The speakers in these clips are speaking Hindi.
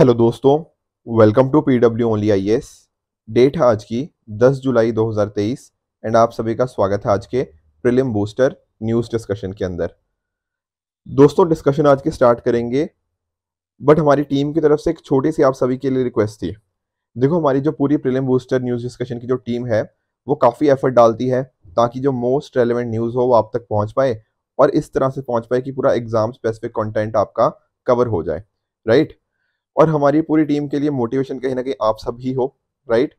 हेलो दोस्तों welcome to P W only I S date है आज की 10 जुलाई 2023 एंड आप सभी का स्वागत है आज के प्रिलिम बूस्टर न्यूज़ डिस्कशन के अंदर दोस्तों डिस्कशन आज की स्टार्ट करेंगे बट हमारी टीम की तरफ से एक छोटी सी आप सभी के लिए रिक्वेस्ट थी देखो हमारी जो पूरी प्रिलिम बूस्टर न्यूज़ डिस्कशन की जो टीम है वो काफ़ी एफर्ट डालती है ताकि जो मोस्ट रेलिवेंट न्यूज़ हो वो आप तक पहुँच पाए और इस तरह से पहुँच पाए कि पूरा एग्ज़ाम स्पेसिफिक कॉन्टेंट आपका कवर हो जाए राइट और हमारी पूरी टीम के लिए मोटिवेशन कहीं ना कहीं आप सब ही हो राइट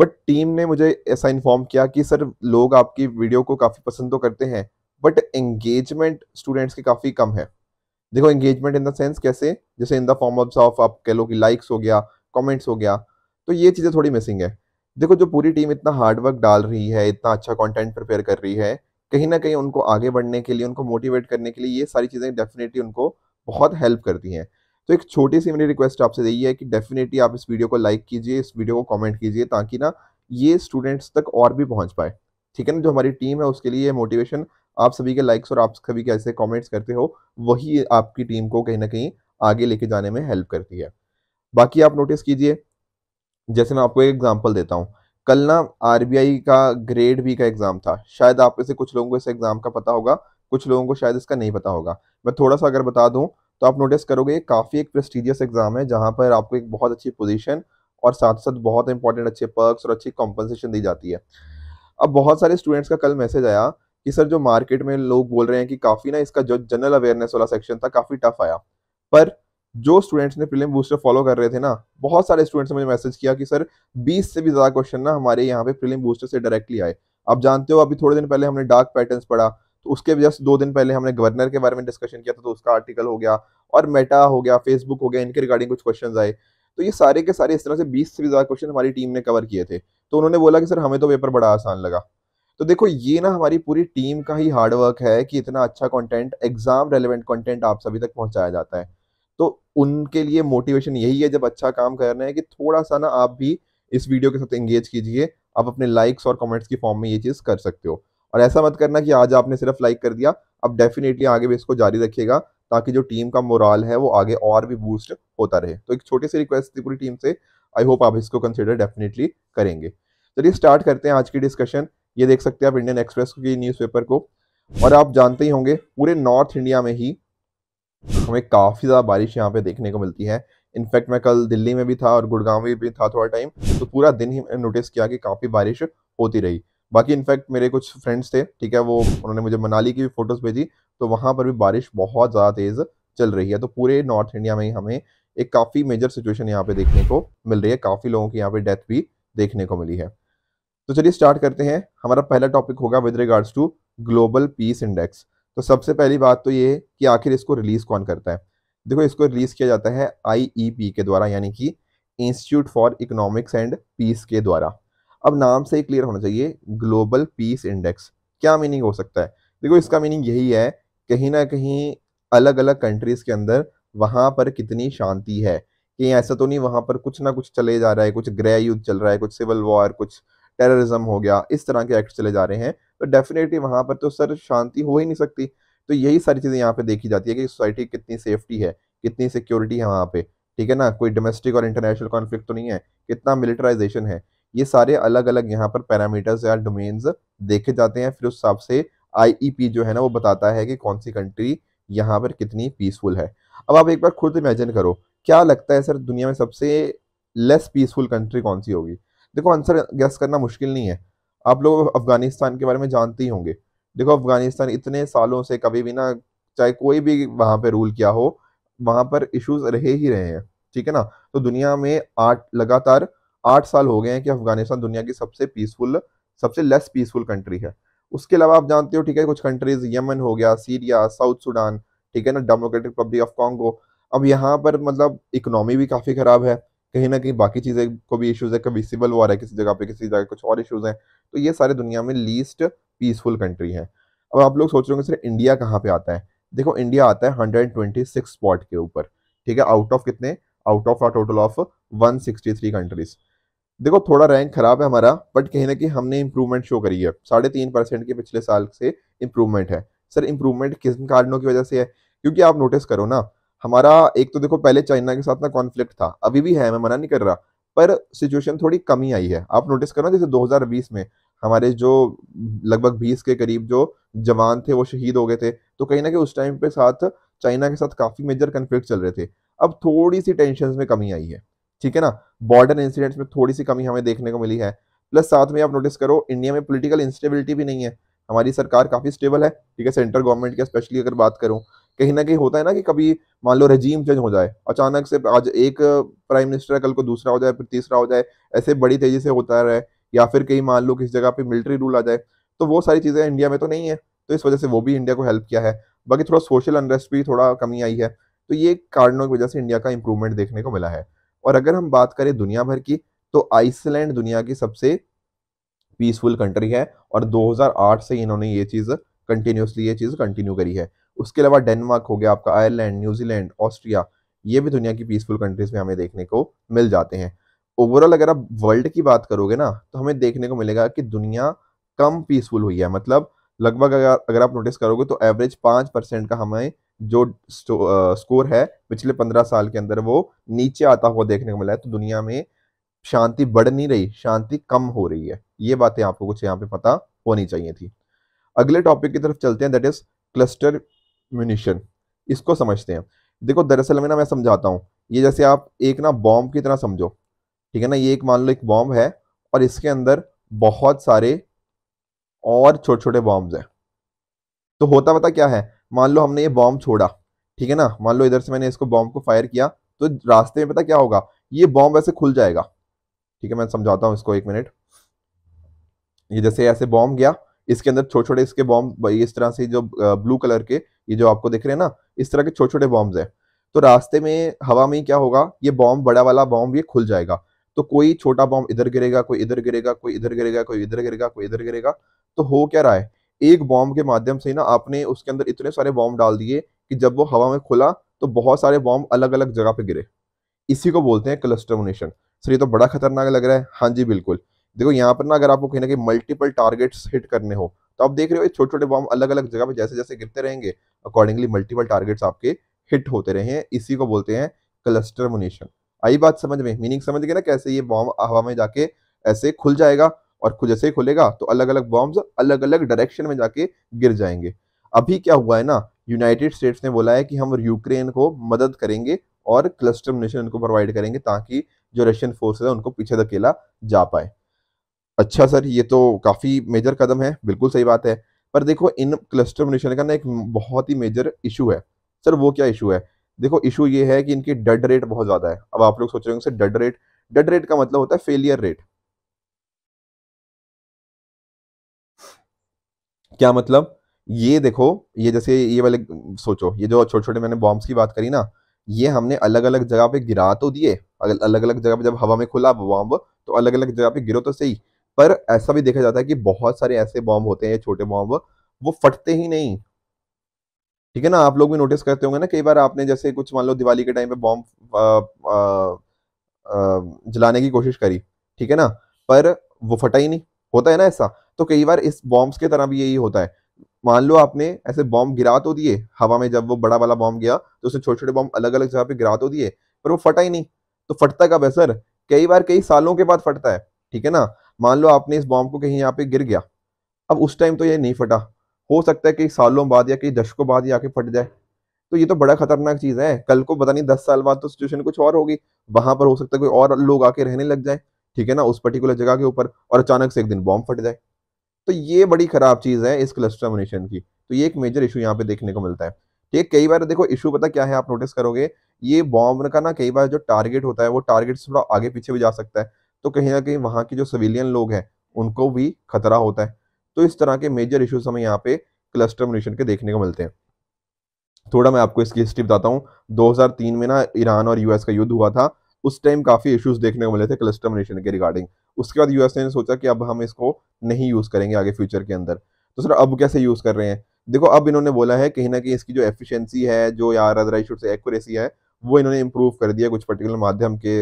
बट टीम ने मुझे ऐसा इन्फॉर्म किया कि सर लोग आपकी वीडियो को काफ़ी पसंद तो करते हैं बट एंगेजमेंट स्टूडेंट्स की काफ़ी कम है देखो एंगेजमेंट इन द सेंस कैसे जैसे in the form of of आप कह लो कि लाइक्स हो गया कमेंट्स हो गया तो ये चीज़ें थोड़ी मिसिंग है देखो जो पूरी टीम इतना हार्डवर्क डाल रही है इतना अच्छा कंटेंट प्रिपेयर कर रही है कहीं ना कहीं उनको आगे बढ़ने के लिए उनको मोटिवेट करने के लिए ये सारी चीज़ें डेफिनेटली उनको बहुत हेल्प करती हैं तो एक छोटी सी मेरी रिक्वेस्ट आपसे यही है कि डेफिनेटली आप इस वीडियो को लाइक कीजिए इस वीडियो को कमेंट कीजिए ताकि ना ये स्टूडेंट्स तक और भी पहुंच पाए ठीक है ना जो हमारी टीम है उसके लिए मोटिवेशन आप सभी के लाइक्स और आप सभी के ऐसे कॉमेंट्स करते हो वही आपकी टीम को कहीं ना कहीं आगे लेके जाने में हेल्प करती है बाकी आप नोटिस कीजिए जैसे मैं आपको एक एग्जाम्पल देता हूँ कल ना आर का ग्रेड बी का एग्ज़ाम था शायद आप में से कुछ लोगों को इस एग्ज़ाम का पता होगा कुछ लोगों को शायद इसका नहीं पता होगा मैं थोड़ा सा अगर बता दूँ तो आप नोटिस करोगे काफ़ी एक प्रेस्टिजियस एग्ज़ाम है जहाँ पर आपको एक बहुत अच्छी पोजीशन और साथ साथ बहुत इंपॉर्टेंट अच्छे पर्क्स और अच्छी कॉम्पनसेशन दी जाती है अब बहुत सारे स्टूडेंट्स का कल मैसेज आया कि सर जो मार्केट में लोग बोल रहे हैं कि काफ़ी ना इसका जो जनरल अवेयरनेस वाला सेक्शन था काफ़ी टफ आया पर जो स्टूडेंट्स ने प्रीलिम बूस्टर फॉलो कर रहे थे ना बहुत सारे स्टूडेंट्स ने मुझे मैसेज किया कि सर 20 से भी ज़्यादा क्वेश्चन ना हमारे यहाँ पे प्रीलिम बूस्टर से डायरेक्टली आए आप जानते हो अभी थोड़े दिन पहले हमने डार्क पैटर्न्स पढ़ा तो उसके जस्ट दो दिन पहले हमने गवर्नर के बारे में डिस्कशन किया था तो उसका आर्टिकल हो गया और मेटा हो गया फेसबुक हो गया इनके रिगार्डिंग कुछ क्वेश्चन आए तो ये सारे के सारे इस तरह से बीस से ज़्यादा क्वेश्चन हमारी टीम ने कवर किए थे तो उन्होंने बोला कि सर हमें तो पेपर बड़ा आसान लगा तो देखो ये ना हमारी पूरी टीम का ही हार्डवर्क है कि इतना अच्छा कंटेंट एग्जाम रेलिवेंट कंटेंट आप सभी तक पहुंचाया जाता है तो उनके लिए मोटिवेशन यही है जब अच्छा काम कर रहे हैं कि थोड़ा सा ना आप भी इस वीडियो के साथ एंगेज कीजिए आप अपने लाइक्स और कमेंट्स की फॉर्म में ये चीज़ कर सकते हो और ऐसा मत करना कि आज आपने सिर्फ लाइक कर दिया अब डेफिनेटली आगे भी इसको जारी रखिएगा ताकि जो टीम का मोराल है वो आगे और भी बूस्ट होता रहे तो एक छोटी सी रिक्वेस्ट थी पूरी टीम से आई होप आप इसको कंसिडर डेफिनेटली करेंगे चलिए स्टार्ट करते हैं आज की डिस्कशन ये देख सकते हैं आप इंडियन एक्सप्रेस की न्यूज़पेपर को और आप जानते ही होंगे पूरे नॉर्थ इंडिया में ही हमें काफ़ी ज़्यादा बारिश यहाँ पे देखने को मिलती है इनफैक्ट मैं कल दिल्ली में भी था और गुड़गांव में भी था थोड़ा टाइम तो पूरा दिन ही नोटिस किया कि काफ़ी बारिश होती रही बाकी इनफैक्ट मेरे कुछ फ्रेंड्स थे ठीक है वो उन्होंने मुझे मनाली की भी फ़ोटोज़ भेजी तो वहाँ पर भी बारिश बहुत ज़्यादा तेज़ चल रही है तो पूरे नॉर्थ इंडिया में ही हमें एक काफ़ी मेजर सिचुएशन यहाँ पे देखने को मिल रही है काफ़ी लोगों की यहाँ पे डेथ भी देखने को मिली है तो चलिए स्टार्ट करते हैं हमारा पहला टॉपिक होगा with regards to global peace index तो सबसे पहली बात तो ये है कि आखिर इसको रिलीज़ कौन करता है देखो इसको रिलीज़ किया जाता है आई e के द्वारा यानी कि institute for economics and peace के द्वारा अब नाम से ही क्लियर होना चाहिए ग्लोबल पीस इंडेक्स क्या मीनिंग हो सकता है देखो इसका मीनिंग यही है कहीं ना कहीं अलग अलग कंट्रीज़ के अंदर वहां पर कितनी शांति है कि ऐसा तो नहीं वहाँ पर कुछ ना कुछ चले जा रहा है कुछ ग्रह युद्ध चल रहा है कुछ सिविल वॉर कुछ टेररिज्म हो गया इस तरह के एक्ट चले जा रहे हैं तो डेफिनेटली वहाँ पर तो सर शांति हो ही नहीं सकती तो यही सारी चीज़ें यहाँ पे देखी जाती है कि सोसाइटी कितनी सेफ्टी है कितनी सिक्योरिटी है वहाँ पे ठीक है ना कोई डोमेस्टिक और इंटरनेशनल कॉन्फ्लिक्ट तो नहीं है कितना मिलिटराइजेशन है ये सारे अलग अलग यहाँ पर पैरामीटर्स या डोमेन्स देखे जाते हैं फिर उस हिसाब से आई e जो है ना वो बताता है कि कौन सी कंट्री यहाँ पर कितनी पीसफुल है अब आप एक बार खुद इमेजिन करो क्या लगता है सर दुनिया में सबसे लेस पीसफुल कंट्री कौन सी होगी देखो आंसर गैस करना मुश्किल नहीं है आप लोग अफगानिस्तान के बारे में जानते ही होंगे देखो अफगानिस्तान इतने सालों से कभी भी ना चाहे कोई भी वहाँ पर रूल किया हो वहाँ पर इश्यूज रहे ही रहे हैं ठीक है ना तो दुनिया में आठ लगातार आठ साल हो गए हैं कि अफगानिस्तान दुनिया की सबसे पीसफुल सबसे लेस पीसफुल कंट्री है उसके अलावा आप जानते हो ठीक है कुछ कंट्रीज यमन हो गया सीरिया साउथ सूडान ठीक है ना डेमोक्रेटिक रिपब्लिक ऑफ कॉन्गो अब यहाँ पर मतलब इकोनॉमी भी काफ़ी ख़राब है कहीं ना कहीं बाकी चीज़ें को भी इश्यूज़ है कभी सिविल वॉर है किसी जगह पे किसी जगह कुछ और इश्यूज़ हैं तो ये सारे दुनिया में लीस्ट पीसफुल कंट्री है अब आप लोग सोच रहे होंगे सर इंडिया कहाँ पे आता है देखो इंडिया आता है सिक्स स्पॉट के ऊपर ठीक है आउट ऑफ कितने out of are total of three countries देखो थोड़ा रैंक खराब है हमारा बट कहीं ना कहीं हमने इंप्रूवमेंट शो करी है साढ़े तीन परसेंट के पिछले साल से इंप्रूवमेंट है सर इंप्रूवमेंट किन कारणों की वजह से है क्योंकि आप नोटिस करो ना हमारा एक तो देखो पहले चाइना के साथ ना कॉन्फ्लिक्ट था अभी भी है मैं मना नहीं कर रहा पर सिचुएशन थोड़ी कमी आई है आप नोटिस करो जैसे 2020 में हमारे जो लगभग 20 के करीब जो जवान थे वो शहीद हो गए थे तो कहीं ना कहीं उस टाइम पे साथ चाइना के साथ काफ़ी मेजर कन्फ्लिक्ट चल रहे थे अब थोड़ी सी टेंशन में कमी आई है ठीक है ना बॉर्डर इंसिडेंट्स में थोड़ी सी कमी हमें देखने को मिली है प्लस साथ में आप नोटिस करो इंडिया में पोलिटिकल इंस्टेबिलिटी भी नहीं है हमारी सरकार काफ़ी स्टेबल है ठीक है सेंट्रल गवर्नमेंट की स्पेशली अगर बात करूँ कहीं ना कहीं होता है ना कि कभी मान लो रजीम चेंज हो जाए अचानक से आज एक प्राइम मिनिस्टर है कल को दूसरा हो जाए फिर तीसरा हो जाए ऐसे बड़ी तेज़ी से होता रहे या फिर कहीं मान लो किसी जगह पर मिलिट्री रूल आ जाए तो वो सारी चीज़ें इंडिया में तो नहीं है तो इस वजह से वो भी इंडिया को हेल्प किया है बाकी थोड़ा सोशल अनरेस्ट भी थोड़ा कमी आई है तो ये कारणों की वजह से इंडिया का इंप्रूवमेंट देखने को मिला है और अगर हम बात करें दुनिया भर की तो आइसलैंड दुनिया की सबसे पीसफुल कंट्री है और 2008 से इन्होंने ये चीज़ कंटिन्यूसली ये चीज़ कंटिन्यू करी है उसके अलावा डेनमार्क हो गया आपका आयरलैंड न्यूजीलैंड ऑस्ट्रिया ये भी दुनिया की पीसफुल कंट्रीज में हमें देखने को मिल जाते हैं ओवरऑल अगर आप वर्ल्ड की बात करोगे ना तो हमें देखने को मिलेगा कि दुनिया कम पीसफुल हुई है मतलब लगभग अगर अगर आप नोटिस करोगे तो एवरेज पाँच परसेंट का हमें जो स्कोर है पिछले पंद्रह साल के अंदर वो नीचे आता हुआ देखने को मिला है तो दुनिया में शांति बढ़ नहीं रही शांति कम हो रही है ये बातें आपको कुछ यहाँ पे पता होनी चाहिए थी अगले टॉपिक की तरफ चलते हैं दैट इज क्लस्टर म्यूनिशन इसको समझते हैं देखो दरअसल में ना मैं समझाता हूँ ये जैसे आप एक ना बॉम्ब की तरह समझो ठीक है ना ये एक मान लो एक बॉम्ब है और इसके अंदर बहुत सारे और छोटे छोटे बॉम्ब हैं तो होता पता क्या है मान लो हमने ये बॉम्ब छोड़ा ठीक है ना मान लो इधर से मैंने इसको बॉम्ब को फायर किया तो रास्ते में पता क्या होगा ये बॉम्ब ऐसे खुल जाएगा ठीक है मैं समझाता हूँ इसको एक मिनट ये जैसे ऐसे बॉम्ब गया इसके अंदर छोटे छोटे इसके बॉम्ब इस तरह से जो ब्लू कलर के ये जो आपको दिख रहे हैं ना इस तरह के छोटे छोटे बॉम्ब है तो रास्ते में हवा में क्या होगा ये बॉम्ब बड़ा वाला बॉम्ब ये खुल जाएगा तो कोई छोटा बॉम्ब इधर गिरेगा कोई इधर गिरेगा कोई इधर गिरेगा कोई इधर गिरेगा कोई इधर गिरेगा तो हो क्या रहा है एक बॉम्ब के माध्यम से ना आपने उसके अंदर इतने सारे बॉम्ब डाल दिए कि जब वो हवा में खुला तो बहुत सारे बॉम्ब अलग अलग जगह पे गिरे इसी को बोलते हैं मोनेशन सर ये तो बड़ा खतरनाक लग रहा है हाँ जी बिल्कुल देखो यहाँ पर ना अगर आपको कहीं ना कहीं मल्टीपल टारगेट्स हिट करने हो तो आप देख रहे हो ये छोटे छोटे बॉम्ब अलग अलग जगह पे जैसे जैसे गिरते रहेंगे अकॉर्डिंगली मल्टीपल टारगेट्स आपके हिट होते रहे हैं इसी को बोलते हैं मोनेशन आई बात समझ में मीनिंग समझ गए ना कैसे ये बॉम्ब हवा में जाके ऐसे खुल जाएगा और जैसे ही खुलेगा तो अलग अलग बॉम्ब्स अलग अलग डायरेक्शन में जाके गिर जाएंगे अभी क्या हुआ है ना यूनाइटेड स्टेट्स ने बोला है कि हम यूक्रेन को मदद करेंगे और क्लस्टर मिशन उनको प्रोवाइड करेंगे ताकि जो रशियन फोर्स है उनको पीछे धकेला जा पाए अच्छा सर ये तो काफ़ी मेजर कदम है बिल्कुल सही बात है पर देखो इन क्लस्टर मिशन का ना एक बहुत ही मेजर इशू है सर वो क्या इशू है देखो इशू ये है कि इनकी डेड रेट बहुत ज़्यादा है अब आप लोग सोच रहे होंगे sir dead rate dead rate का मतलब होता है फेलियर रेट क्या मतलब ये देखो ये जैसे ये वाले सोचो ये जो छोटे छोटे मैंने बॉम्ब्स की बात करी ना ये हमने अलग अलग जगह पे गिरा तो दिए अलग अलग जगह पे जब हवा में खुला बॉम्ब तो अलग अलग जगह पे गिरो तो सही पर ऐसा भी देखा जाता है कि बहुत सारे ऐसे बॉम्ब होते हैं छोटे बॉम्ब वो फटते ही नहीं ठीक है ना आप लोग भी नोटिस करते होंगे ना कई बार आपने जैसे कुछ मान लो दिवाली के टाइम पे बॉम्ब जलाने की कोशिश करी ठीक है ना पर वो फटा ही नहीं होता है ना ऐसा तो कई बार इस बॉम्ब्स के तरह भी यही होता है मान लो आपने ऐसे बॉम्ब गिरा तो दिए हवा में जब वो बड़ा वाला बॉम्ब गया तो उसने छोटे छोटे बॉम्ब अलग अलग जगह पे गिरा तो दिए पर वो फटा ही नहीं तो फटता कब है सर कई बार कई सालों के बाद फटता है ठीक है ना मान लो आपने इस बॉम्ब को कहीं यहाँ पे गिर गया अब उस टाइम तो ये नहीं फटा हो सकता है कई सालों बाद या कई दशकों बाद ये आके फट जाए तो ये तो बड़ा खतरनाक चीज़ है कल को पता नहीं दस साल बाद तो सिचुएशन कुछ और होगी वहां पर हो सकता है कोई और लोग आके रहने लग जाए ठीक है ना उस पर्टिकुलर जगह के ऊपर और अचानक से एक दिन बॉम्ब फट जाए तो ये बड़ी खराब चीज़ है इस क्लस्टर मिनेशन की तो ये एक मेजर इशू यहाँ पे देखने को मिलता है ठीक कई बार देखो इशू पता क्या है आप नोटिस करोगे ये बॉम्ब का ना कई बार जो टारगेट होता है वो टारगेट थोड़ा आगे पीछे भी जा सकता है तो कहीं ना कहीं वहां की जो सिविलियन लोग हैं उनको भी खतरा होता है तो इस तरह के मेजर इश्यूज हमें यहाँ पे क्लस्टर मिनेशन के देखने को मिलते हैं थोड़ा मैं आपको इसकी हिस्ट्री बताता हूँ 2003 में ना ईरान और यूएस का युद्ध हुआ था उस टाइम काफ़ी इश्यूज देखने को मिले थे क्लस्टमरेशन के रिगार्डिंग उसके बाद यूएसए ने सोचा कि अब हम इसको नहीं यूज़ करेंगे आगे फ्यूचर के अंदर तो सर अब कैसे यूज़ कर रहे हैं देखो अब इन्होंने बोला है कहीं ना कहीं इसकी जो एफिशिएंसी है जो यार other I should say accuracy है वो इन्होंने इम्प्रूव कर दिया कुछ पर्टिकुलर माध्यम के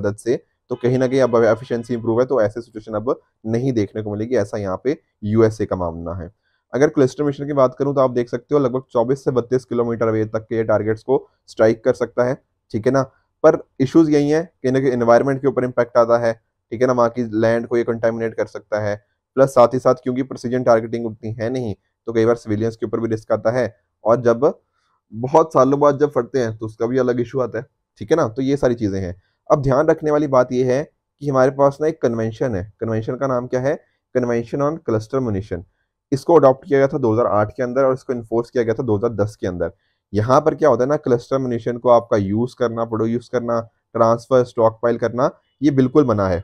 मदद से तो कहीं ना कहीं अब एफिशिएंसी इंप्रूव है तो ऐसे सिचुएशन अब नहीं देखने को मिलेगी ऐसा यहाँ पे यूएसए का मामला है अगर क्लस्टर मिशन की बात करूँ तो आप देख सकते हो लगभग 24 से 32 किलोमीटर वे तक के टारगेट्स को स्ट्राइक कर सकता है ठीक है ना पर इश्यूज यही है कि ना कि इन्वायरमेंट के ऊपर इम्पैक्ट आता है ठीक है ना वहाँ की लैंड को ये कंटेमिनेट कर सकता है प्लस साथ ही साथ क्योंकि प्रोसीजन टारगेटिंग उतनी है नहीं तो कई बार सिविलियंस के ऊपर भी रिस्क आता है और जब बहुत सालों बाद जब फटते हैं तो उसका भी अलग इशू आता है ठीक है ना तो ये सारी चीज़ें हैं अब ध्यान रखने वाली बात यह है कि हमारे पास ना एक कन्वेंशन है कन्वेंशन का नाम क्या है कन्वेंशन ऑन क्लस्टर म्यूनिशन इसको अडॉप्ट किया गया था 2008 के अंदर और इसको इन्फोर्स किया गया था 2010 के अंदर यहाँ पर क्या होता है ना क्लस्टर म्यूनिशन को आपका यूज़ करना प्रोड्यूस करना ट्रांसफ़र स्टॉक पाइल करना ये बिल्कुल मना है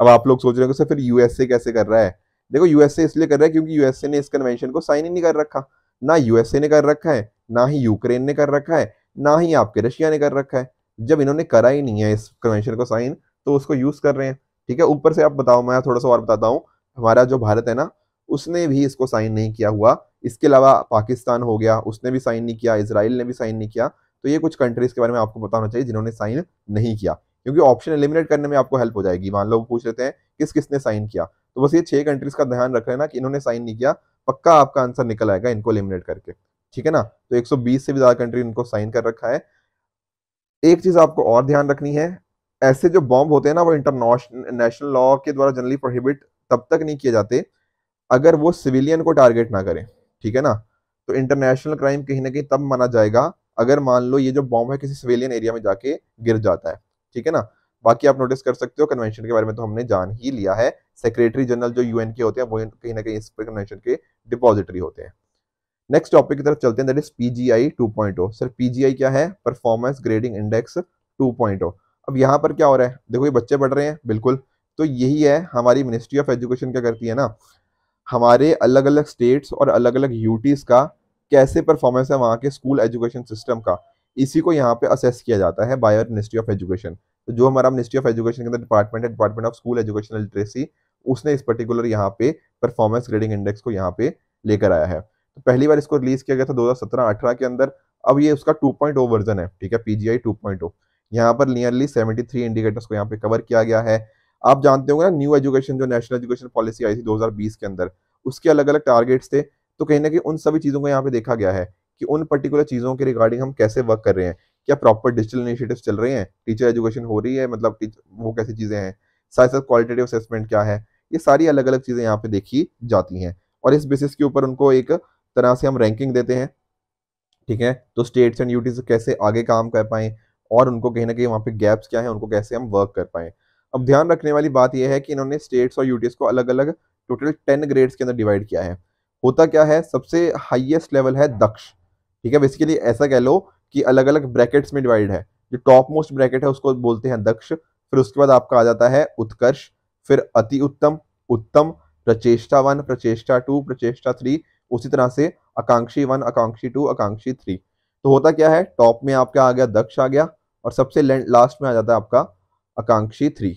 अब आप लोग सोच रहे हो सर फिर यूएसए कैसे कर रहा है देखो यूएसए इसलिए कर रहा है क्योंकि यूएसए ने इस कन्वेंशन को साइन ही नहीं कर रखा ना यूएसए ने कर रखा है ना ही यूक्रेन ने कर रखा है ना ही आपके रशिया ने कर रखा है जब इन्होंने करा ही नहीं है इस कन्वेंशन को साइन तो उसको यूज़ कर रहे हैं ठीक है ऊपर से आप बताओ मैं थोड़ा सा और बताता हूँ हमारा जो भारत है ना उसने भी इसको साइन नहीं किया हुआ इसके अलावा पाकिस्तान हो गया उसने भी साइन नहीं किया इसराइल ने भी साइन नहीं किया तो ये कुछ कंट्रीज़ के बारे में आपको बताना चाहिए जिन्होंने साइन नहीं किया क्योंकि ऑप्शन एलिमिनेट करने में आपको हेल्प हो जाएगी मान लो पूछ लेते हैं किस किसने साइन किया तो बस ये छह कंट्रीज़ का ध्यान रख लेना कि इन्होंने साइन नहीं किया पक्का आपका आंसर निकल आएगा इनको एलिमिनेट करके ठीक है ना तो 120 से भी ज़्यादा कंट्री इनको साइन कर रखा है एक चीज़ आपको और ध्यान रखनी है ऐसे जो बॉम्ब होते हैं ना वो इंटरनेशनल लॉ के द्वारा जनरली प्रोहिबिट तब तक नहीं किए जाते अगर वो सिविलियन को टारगेट ना करें ठीक है ना तो इंटरनेशनल क्राइम कहीं ना कहीं तब माना जाएगा अगर मान लो ये जो बॉम्ब है किसी सिविलियन एरिया में जाके गिर जाता है ठीक है ना बाकी आप नोटिस कर सकते हो कन्वेंशन के बारे में तो हमने जान ही लिया है सेक्रेटरी जनरल जो यूएन के होते हैं वो कहीं ना कहीं इस पर कन्वेंशन के डिपॉजिटरी होते हैं नेक्स्ट टॉपिक की तरफ चलते हैं that is PGI 2.0 sir PGI क्या है परफॉर्मेंस ग्रेडिंग इंडेक्स 2.0 अब यहाँ पर क्या हो रहा है देखो ये बच्चे पढ़ रहे हैं बिल्कुल तो यही है हमारी मिनिस्ट्री ऑफ एजुकेशन क्या करती है ना हमारे अलग अलग स्टेट्स और अलग अलग यूटीज़ का कैसे परफॉर्मेंस है वहाँ के स्कूल एजुकेशन सिस्टम का इसी को यहाँ पे असेस किया जाता है बायर मिनिस्ट्री ऑफ एजुकेशन तो जो हमारा मिनिस्ट्री ऑफ एजुकेशन के अंदर डिपार्टमेंट है department of school education literacy उसने इस पर्टिकुलर यहाँ पे परफॉर्मेंस ग्रेडिंग इंडेक्स को यहाँ पे लेकर आया है तो पहली बार इसको रिलीज किया गया था दो हजार के अंदर अब ये उसका टू वर्जन oh है ठीक है पी जी oh। यहाँ पर नियरली सेवेंटी इंडिकेटर्स को यहाँ पे कवर किया गया है आप जानते होंगे ना न्यू एजुकेशन जो नेशनल एजुकेशन पॉलिसी आई थी 2020 के अंदर उसके अलग अलग टारगेट्स थे तो कहीं ना कहीं उन सभी चीज़ों को यहाँ पे देखा गया है कि उन पर्टिकुलर चीज़ों के रिगार्डिंग हम कैसे वर्क कर रहे हैं क्या प्रॉपर डिजिटल इनिशिएटिव्स चल रहे हैं टीचर एजुकेशन हो रही है मतलब वो कैसी चीज़ें हैं साथ साथ क्वालिटेटिव असेसमेंट क्या है ये सारी अलग अलग चीज़ें यहाँ पे देखी जाती हैं और इस बेसिस के ऊपर उनको एक तरह से हम रैंकिंग देते हैं ठीक है तो स्टेट्स एंड यूटीज कैसे आगे काम कर पाए और उनको कहीं ना कहीं वहाँ पे गैप्स क्या है उनको कैसे हम वर्क कर पाए अब ध्यान रखने वाली बात यह है कि इन्होंने स्टेट्स और यूटीज को अलग अलग टोटल टेन ग्रेड्स के अंदर डिवाइड किया है होता क्या है सबसे हाइएस्ट लेवल है दक्ष ठीक है बेसिकली ऐसा कह लो कि अलग अलग ब्रैकेट्स में डिवाइड है जो टॉप मोस्ट ब्रैकेट है उसको बोलते हैं दक्ष फिर उसके बाद आपका आ जाता है उत्कर्ष फिर अति उत्तम उत्तम प्रचेष्टा वन प्रचेष्टा टू प्रचेष्टा थ्री उसी तरह से आकांक्षी वन आकांक्षी टू आकांक्षी थ्री तो होता क्या है टॉप में आपका आ गया दक्ष आ गया और सबसे लास्ट में आ जाता है आपका आकांक्षी थ्री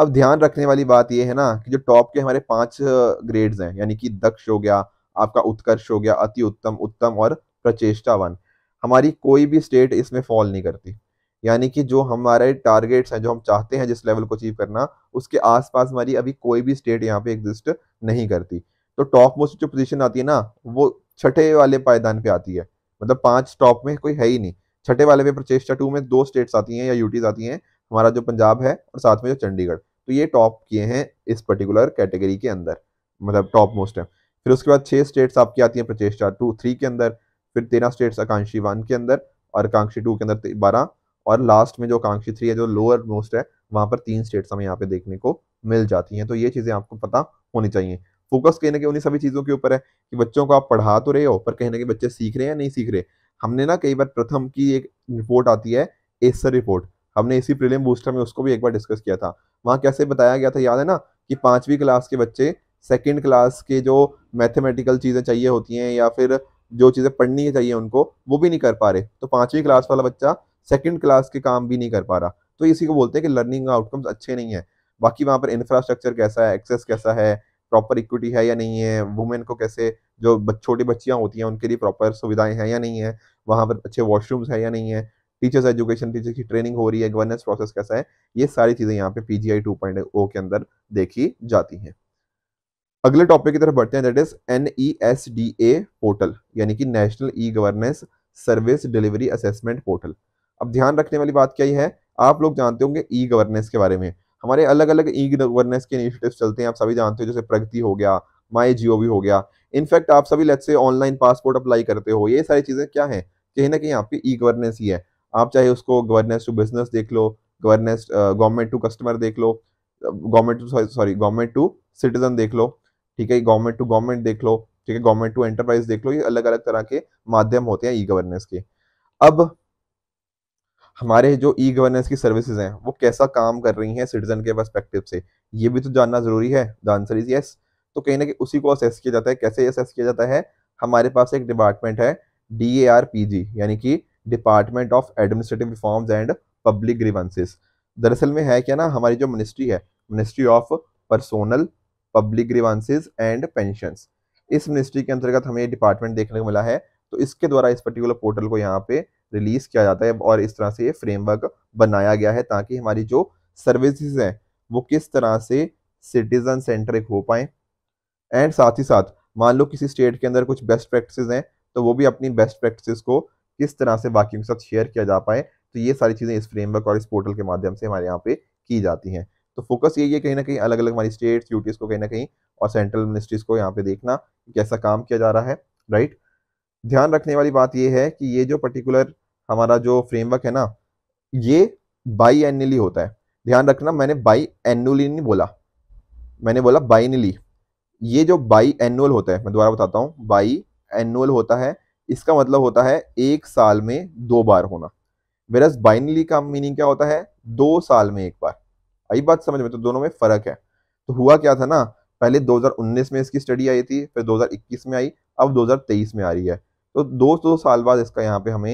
अब ध्यान रखने वाली बात यह है ना कि जो टॉप के हमारे पांच ग्रेड्स हैं यानी कि दक्ष हो गया आपका उत्कर्ष हो गया अति उत्तम उत्तम और प्रचेष्टा वन हमारी कोई भी स्टेट इसमें फॉल नहीं करती यानी कि जो हमारे टारगेट्स हैं जो हम चाहते हैं जिस लेवल को अचीव करना उसके आसपास हमारी अभी कोई भी स्टेट यहाँ पे एग्जिस्ट नहीं करती तो टॉप मोस्ट जो पोजीशन आती है ना वो छठे वाले पायदान पे आती है मतलब पांच टॉप में कोई है ही नहीं छठे वाले पे प्रचेष्टा टू में दो स्टेट्स आती हैं या यूटीज आती हैं हमारा जो पंजाब है और साथ में जो चंडीगढ़ तो ये टॉप किए हैं इस पर्टिकुलर कैटेगरी के अंदर मतलब टॉप मोस्ट है फिर उसके बाद छः स्टेट्स आपकी आती हैं प्रचेषा टू थ्री के अंदर फिर तेरह स्टेट्स आकांक्षी वन के अंदर और आकांक्षी टू के अंदर बारह और लास्ट में जो आकांक्षी थ्री है जो लोअर मोस्ट है वहाँ पर तीन स्टेट्स हमें यहाँ पे देखने को मिल जाती हैं तो ये चीज़ें आपको पता होनी चाहिए फोकस कहीं ना कहीं उन्हीं सभी चीज़ों के ऊपर है कि बच्चों को आप पढ़ा तो रहे हो पर कहीं ना कहीं बच्चे सीख रहे हैं या नहीं सीख रहे हमने ना कई बार प्रथम की एक रिपोर्ट आती है एसर रिपोर्ट हमने इसी प्रीलिम बूस्टर में उसको भी एक बार डिस्कस किया था वहाँ कैसे बताया गया था याद है ना कि पाँचवीं क्लास के बच्चे सेकेंड क्लास के जो मैथमेटिकल चीज़ें चाहिए होती हैं या फिर जो चीज़ें पढ़नी चाहिए उनको वो भी नहीं कर पा रहे तो पाँचवीं क्लास वाला बच्चा सेकेंड क्लास के काम भी नहीं कर पा रहा तो इसी को बोलते हैं कि लर्निंग आउटकम्स अच्छे नहीं है बाकी वहाँ पर इंफ्रास्ट्रक्चर कैसा है एक्सेस कैसा है प्रॉपर इक्विटी है या नहीं है वुमेन को कैसे जो छोटी बच्चियाँ होती हैं उनके लिए प्रॉपर सुविधाएं हैं या नहीं है वहाँ पर अच्छे वॉशरूम्स हैं या नहीं है टीचर्स एजुकेशन टीचर्स की ट्रेनिंग हो रही है गवर्नेंस प्रोसेस कैसा है ये सारी चीज़ें यहाँ पे P G I two point O के अंदर देखी जाती हैं अगले टॉपिक की तरफ बढ़ते हैं that is N E S D A portal यानी कि national E governance service delivery assessment portal अब ध्यान रखने वाली बात क्या है आप लोग जानते होंगे ई गवर्नेंस के बारे में हमारे अलग अलग ई गवर्नेंस के इनिशिएटिव चलते हैं आप सभी जानते हो जैसे प्रगति हो गया माई जियो भी हो गया इनफैक्ट आप सभी लेट से ऑनलाइन पासपोर्ट अप्लाई करते हो ये सारी चीज़ें क्या है कहीं ना कहीं आपकी ई गवर्नेंस ही है आप चाहे उसको गवर्नेंस टू बिजनेस देख लो गवर्नेंस गवर्नमेंट टू कस्टमर देख लो government to sorry government to citizen देख लो ठीक है गवर्नमेंट टू गवर्नमेंट देख लो ठीक है गवर्नमेंट टू एंटरप्राइज देख लो ये अलग अलग तरह के माध्यम होते हैं ई गवर्नेंस के अब हमारे जो ई गवर्नेंस की सर्विसेज हैं वो कैसा काम कर रही हैं सिटीजन के परस्पेक्टिव से ये भी तो जानना जरूरी है द आंसर इज यस तो कहीं ना कहीं उसी को असेस किया जाता है कैसे असेस किया जाता है हमारे पास एक डिपार्टमेंट है D A R P G यानी कि department of administrative reforms and public grievances दरअसल में है क्या ना हमारी जो मिनिस्ट्री है ministry of personnel public grievances and pension इस मिनिस्ट्री के अंतर्गत हमें डिपार्टमेंट देखने को मिला है तो इसके द्वारा इस पर्टिकुलर पोर्टल को यहाँ पे रिलीज किया जाता है और इस तरह से ये फ्रेमवर्क बनाया गया है ताकि हमारी जो सर्विसेज हैं वो किस तरह से सिटीजन सेंट्रिक हो पाए एंड साथ ही साथ मान लो किसी स्टेट के अंदर कुछ बेस्ट प्रैक्टिसेस हैं तो वो भी अपनी बेस्ट प्रैक्टिसेस को किस तरह से बाकी के साथ शेयर किया जा पाए तो ये सारी चीज़ें इस फ्रेमवर्क और इस पोर्टल के माध्यम से हमारे यहाँ पे की जाती हैं तो फोकस यही है कहीं ना कहीं अलग अलग हमारी स्टेट्स यूटीज़ को कहीं ना कहीं और सेंट्रल मिनिस्ट्रीज़ को यहाँ पे देखना कैसा काम किया जा रहा है राइट ध्यान रखने वाली बात यह है कि ये जो पर्टिकुलर हमारा जो फ्रेमवर्क है ना ये बाई एनुअली होता है ध्यान रखना मैंने बाई एनुअली नहीं बोला मैंने बोला बाइनली ये जो बाई एनुअल होता है मैं दोबारा बताता हूँ बाई एनुअल होता है इसका मतलब होता है एक साल में दो बार होना वेरस बाइनली का मीनिंग क्या होता है दो साल में एक बार आई बात समझ में तो दोनों में फ़र्क है तो हुआ क्या था ना पहले 2019 में इसकी स्टडी आई थी फिर 2021 में आई अब 2023 में आ रही है तो दो दो साल बाद इसका यहाँ पे हमें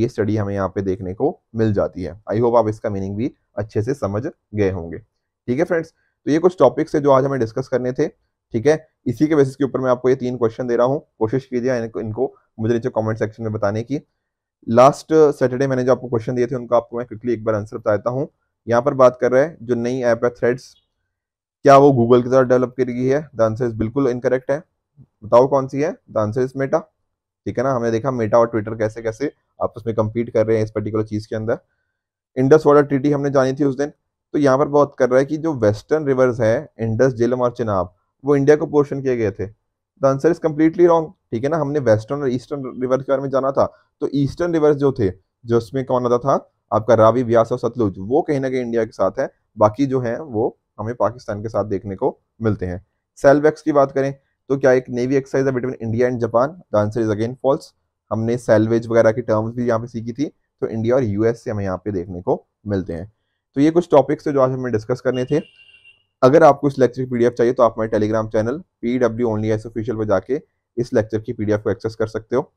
ये स्टडी हमें यहाँ पे देखने को मिल जाती है आई होप आप इसका मीनिंग भी अच्छे से समझ गए होंगे ठीक है फ्रेंड्स तो ये कुछ टॉपिक्स है जो आज हमें डिस्कस करने थे ठीक है इसी के बेसिस के ऊपर मैं आपको ये तीन क्वेश्चन दे रहा हूँ कोशिश कीजिए इनको, इनको मुझे नीचे कमेंट सेक्शन में बताने की लास्ट सैटरडे uh, मैंने जो आपको क्वेश्चन दिए थे उनका आपको मैं क्विकली एक बार आंसर बता देता हूँ यहाँ पर बात कर रहे हैं जो नई ऐप है थ्रेड्स क्या वो गूगल की तरह डेवलप की गई है द आंसर इज बिल्कुल इनकरेक्ट है बताओ कौन सी है द आंसर इज मेटा ठीक है ना हमने देखा मेटा और ट्विटर कैसे कैसे आपस में कम्पीट कर रहे हैं इस पर्टिकुलर चीज़ के अंदर इंडस वाटर ट्रीटी हमने जानी थी उस दिन तो यहाँ पर बहुत कर रहा है कि जो वेस्टर्न रिवर्स है इंडस जेलम और चिनाब वो इंडिया को पोर्शन किए गए थे the answer is completely wrong ठीक है ना हमने वेस्टर्न और ईस्टर्न रिवर के बारे में जाना था तो ईस्टर्न रिवर्स जो थे जो उसमें कौन आता था आपका रावी व्यास और सतलुज वो कहीं ना कहीं इंडिया के साथ है बाकी जो है वो हमें पाकिस्तान के साथ देखने को मिलते हैं सेलवेक्स की बात करें तो क्या एक नेवी एक्सरसाइज है between India and Japan the answer is again false हमने सेलवेज वगैरह की टर्म्स भी यहाँ पे सीखी थी तो इंडिया और यूएस से हमें यहाँ पे देखने को मिलते हैं तो ये कुछ टॉपिक्स थे जो आज हमें डिस्कस करने थे अगर आपको इस लेक्चर की पीडीएफ चाहिए तो आप हमारे Telegram channel P W only S official पर जाके इस लेक्चर की पीडीएफ को एक्सेस कर सकते हो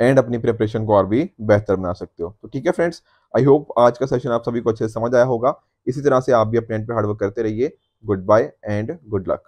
एंड अपनी प्रिपरेशन को और भी बेहतर बना सकते हो तो ठीक है फ्रेंड्स आई होप आज का सेशन आप सभी को अच्छे से समझ आया होगा इसी तरह से आप भी अपने एंड पे हार्डवर्क करते रहिए goodbye and good luck